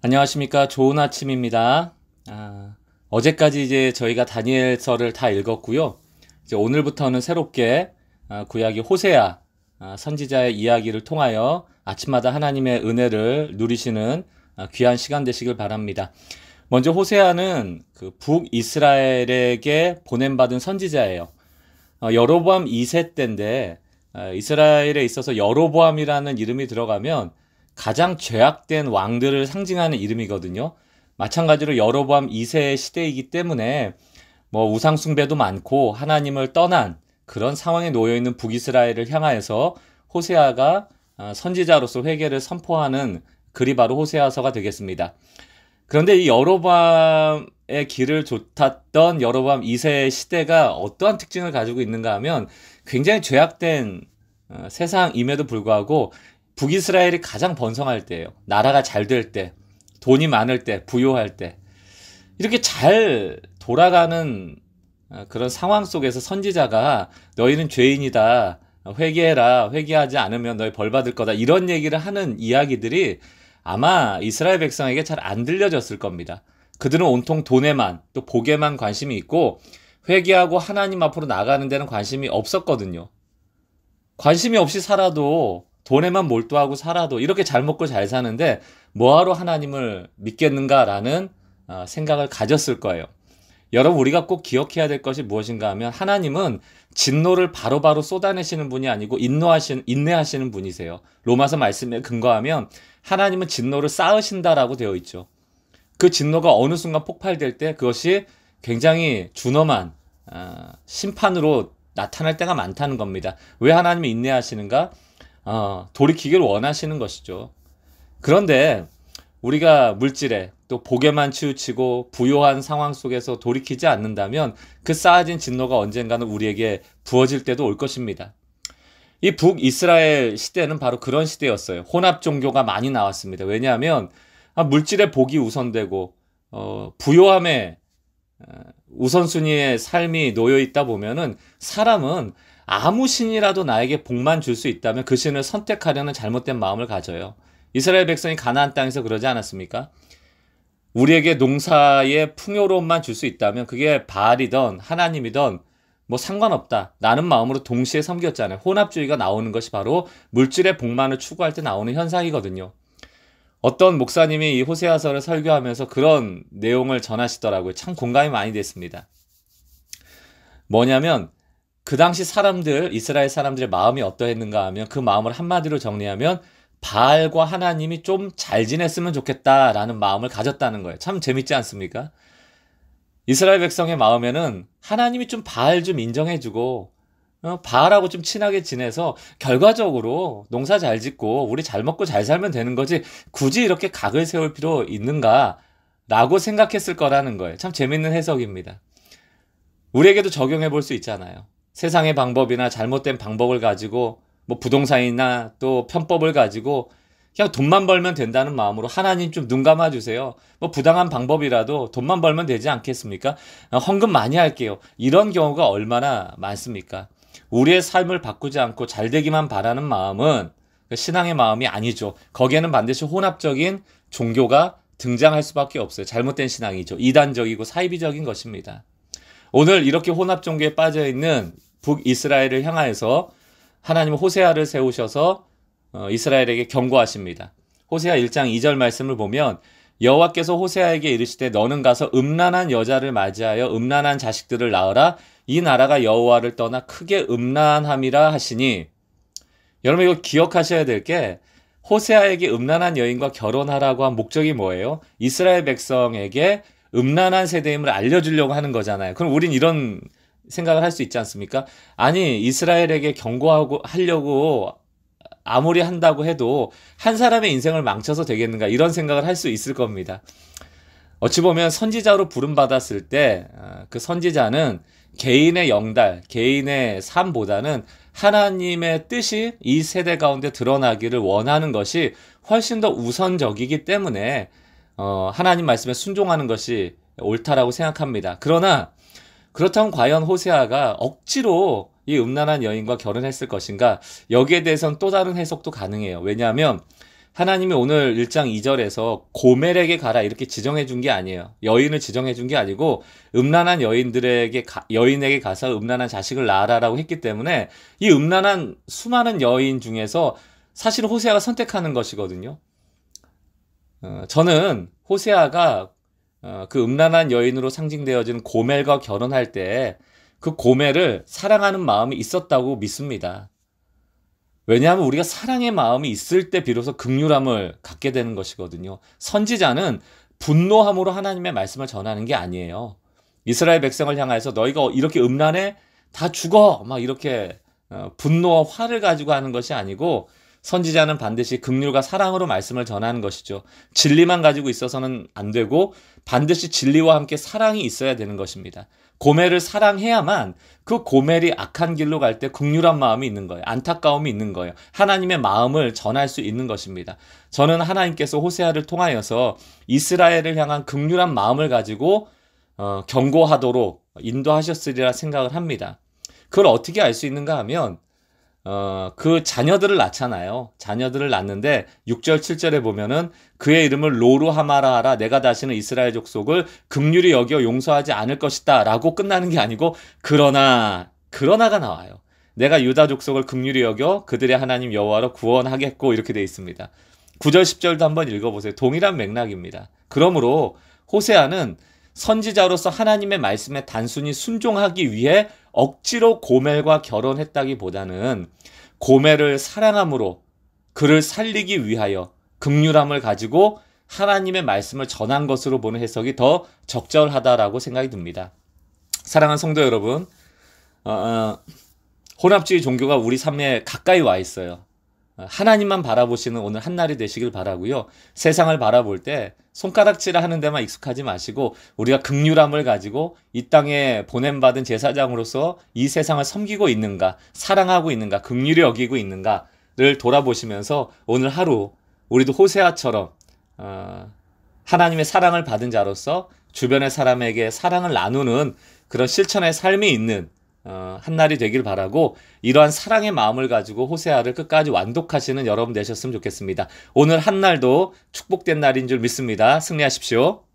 안녕하십니까. 좋은 아침입니다. 아, 어제까지 이제 저희가 다니엘서를 다 읽었고요. 이제 오늘부터는 새롭게 아, 구약의 호세아 아, 선지자의 이야기를 통하여 아침마다 하나님의 은혜를 누리시는 아, 귀한 시간 되시길 바랍니다. 먼저 호세아는 그 북이스라엘에게 보냄받은 선지자예요. 어, 여로보암 2세 때인데 아, 이스라엘에 있어서 여로보암이라는 이름이 들어가면 가장 죄악된 왕들을 상징하는 이름이거든요. 마찬가지로 여로보암 2세의 시대이기 때문에 뭐 우상숭배도 많고 하나님을 떠난 그런 상황에 놓여 있는 북이스라엘을 향하여서 호세아가 어, 선지자로서 회개를 선포하는 글이 바로 호세아서가 되겠습니다. 그런데 이 여로밤의 길을 좇았던 여로밤 2세의 시대가 어떠한 특징을 가지고 있는가 하면 굉장히 죄악된 어, 세상임에도 불구하고 북이스라엘이 가장 번성할 때예요. 나라가 잘 될 때, 돈이 많을 때, 부유할 때. 이렇게 잘 돌아가는 어, 그런 상황 속에서 선지자가 너희는 죄인이다. 회개해라. 회개하지 않으면 너희 벌 받을 거다. 이런 얘기를 하는 이야기들이 아마 이스라엘 백성에게 잘 안 들려졌을 겁니다. 그들은 온통 돈에만 또 복에만 관심이 있고 회개하고 하나님 앞으로 나가는 데는 관심이 없었거든요. 관심이 없이 살아도 돈에만 몰두하고 살아도 이렇게 잘 먹고 잘 사는데 뭐하러 하나님을 믿겠는가라는 어, 생각을 가졌을 거예요. 여러분 우리가 꼭 기억해야 될 것이 무엇인가 하면 하나님은 진노를 바로바로 바로 쏟아내시는 분이 아니고 인노하시 인내하시는 분이세요. 로마서 말씀에 근거하면 하나님은 진노를 쌓으신다라고 되어 있죠. 그 진노가 어느 순간 폭발될 때 그것이 굉장히 준엄한 어, 심판으로 나타날 때가 많다는 겁니다. 왜 하나님이 인내하시는가? 어, 돌이키길 원하시는 것이죠. 그런데 우리가 물질에 또 복에만 치우치고 부요한 상황 속에서 돌이키지 않는다면 그 쌓아진 진노가 언젠가는 우리에게 부어질 때도 올 것입니다. 이 북이스라엘 시대는 바로 그런 시대였어요. 혼합 종교가 많이 나왔습니다. 왜냐하면 아, 물질의 복이 우선되고 어, 부요함에 어, 우선순위의 삶이 놓여 있다 보면은 사람은 아무 신이라도 나에게 복만 줄 수 있다면 그 신을 선택하려는 잘못된 마음을 가져요. 이스라엘 백성이 가나안 땅에서 그러지 않았습니까? 우리에게 농사의 풍요로움만 줄 수 있다면 그게 바알이던 하나님이던 뭐 상관없다. 나는 마음으로 동시에 섬겼잖아요. 혼합주의가 나오는 것이 바로 물질의 복만을 추구할 때 나오는 현상이거든요. 어떤 목사님이 이 호세아서를 설교하면서 그런 내용을 전하시더라고요. 참 공감이 많이 됐습니다. 뭐냐면 그 당시 사람들 이스라엘 사람들의 마음이 어떠했는가 하면 그 마음을 한마디로 정리하면 바알과 하나님이 좀 잘 지냈으면 좋겠다라는 마음을 가졌다는 거예요. 참 재밌지 않습니까? 이스라엘 백성의 마음에는 하나님이 좀 바알 좀 인정해주고 어, 바알하고 좀 친하게 지내서 결과적으로 농사 잘 짓고 우리 잘 먹고 잘 살면 되는 거지 굳이 이렇게 각을 세울 필요 있는가라고 생각했을 거라는 거예요. 참 재밌는 해석입니다. 우리에게도 적용해 볼 수 있잖아요. 세상의 방법이나 잘못된 방법을 가지고 뭐 부동산이나 또 편법을 가지고 그냥 돈만 벌면 된다는 마음으로 하나님 좀 눈 감아 주세요. 뭐 부당한 방법이라도 돈만 벌면 되지 않겠습니까? 어, 헌금 많이 할게요. 이런 경우가 얼마나 많습니까? 우리의 삶을 바꾸지 않고 잘 되기만 바라는 마음은 그 신앙의 마음이 아니죠. 거기에는 반드시 혼합적인 종교가 등장할 수밖에 없어요. 잘못된 신앙이죠. 이단적이고 사이비적인 것입니다. 오늘 이렇게 혼합 종교에 빠져 있는 북이스라엘을 향하여서 하나님 호세아를 세우셔서 어, 이스라엘에게 경고하십니다. 호세아 1장 2절 말씀을 보면 여호와께서 호세아에게 이르시되 너는 가서 음란한 여자를 맞이하여 음란한 자식들을 낳으라 이 나라가 여호와를 떠나 크게 음란함이라 하시니 여러분 이거 기억하셔야 될 게 호세아에게 음란한 여인과 결혼하라고 한 목적이 뭐예요? 이스라엘 백성에게 음란한 세대임을 알려주려고 하는 거잖아요. 그럼 우린 이런 생각을 할 수 있지 않습니까? 아니, 이스라엘에게 경고하고 하려고 아무리 한다고 해도 한 사람의 인생을 망쳐서 되겠는가 이런 생각을 할 수 있을 겁니다. 어찌 보면 선지자로 부름받았을 때그 어, 선지자는 개인의 영달, 개인의 삶보다는 하나님의 뜻이 이 세대 가운데 드러나기를 원하는 것이 훨씬 더 우선적이기 때문에 어 하나님 말씀에 순종하는 것이 옳다라고 생각합니다. 그러나 그렇다면 과연 호세아가 억지로 이 음란한 여인과 결혼했을 것인가? 여기에 대해서는 또 다른 해석도 가능해요. 왜냐하면 하나님이 오늘 1장 2절에서 고멜에게 가라 이렇게 지정해 준 게 아니에요. 여인을 지정해 준 게 아니고 음란한 여인들에게 가, 여인에게 가서 음란한 자식을 낳아라라고 했기 때문에 이 음란한 수많은 여인 중에서 사실 호세아가 선택하는 것이거든요. 어, 저는 호세아가 어, 그 음란한 여인으로 상징되어진 고멜과 결혼할 때 그 고멜을 사랑하는 마음이 있었다고 믿습니다. 왜냐하면 우리가 사랑의 마음이 있을 때 비로소 극률함을 갖게 되는 것이거든요. 선지자는 분노함으로 하나님의 말씀을 전하는 게 아니에요. 이스라엘 백성을 향해서 너희가 이렇게 음란에 다 죽어! 막 이렇게 어, 분노와 화를 가지고 하는 것이 아니고 선지자는 반드시 극률과 사랑으로 말씀을 전하는 것이죠. 진리만 가지고 있어서는 안 되고 반드시 진리와 함께 사랑이 있어야 되는 것입니다. 고멜을 사랑해야만 그 고멜이 악한 길로 갈 때 극률한 마음이 있는 거예요. 안타까움이 있는 거예요. 하나님의 마음을 전할 수 있는 것입니다. 저는 하나님께서 호세아를 통하여서 이스라엘을 향한 극률한 마음을 가지고 어, 경고하도록 인도하셨으리라 생각을 합니다. 그걸 어떻게 알 수 있는가 하면 어, 그 자녀들을 낳잖아요. 자녀들을 낳는데 6절, 7절에 보면은 그의 이름을 로루하마라 하라. 내가 다시는 이스라엘 족속을 극률이 여겨 용서하지 않을 것이다. 라고 끝나는 게 아니고, 그러나, 그러나가 나와요. 내가 유다 족속을 극률이 여겨 그들의 하나님 여호와로 구원하겠고 이렇게 돼 있습니다. 9절 10절도 한번 읽어 보세요. 동일한 맥락입니다. 그러므로 호세아는 선지자로서 하나님의 말씀에 단순히 순종하기 위해 억지로 고멜과 결혼했다기보다는 고멜을 사랑함으로 그를 살리기 위하여 극률함을 가지고 하나님의 말씀을 전한 것으로 보는 해석이 더 적절하다라고 생각이 듭니다. 사랑하는 성도 여러분, 어, 어 혼합주의 종교가 우리 삶에 가까이 와 있어요. 하나님만 바라보시는 오늘 한 날이 되시길 바라고요. 세상을 바라볼 때 손가락질을 하는 데만 익숙하지 마시고 우리가 극률함을 가지고 이 땅에 보냄 받은 제사장으로서 이 세상을 섬기고 있는가, 사랑하고 있는가, 극률이 여기고 있는가를 돌아보시면서 오늘 하루 우리도 호세아처럼 어, 하나님의 사랑을 받은 자로서 주변의 사람에게 사랑을 나누는 그런 실천의 삶이 있는 어, 한 날이 되길 바라고 이러한 사랑의 마음을 가지고 호세아를 끝까지 완독하시는 여러분 되셨으면 좋겠습니다. 오늘 한 날도 축복된 날인 줄 믿습니다. 승리하십시오.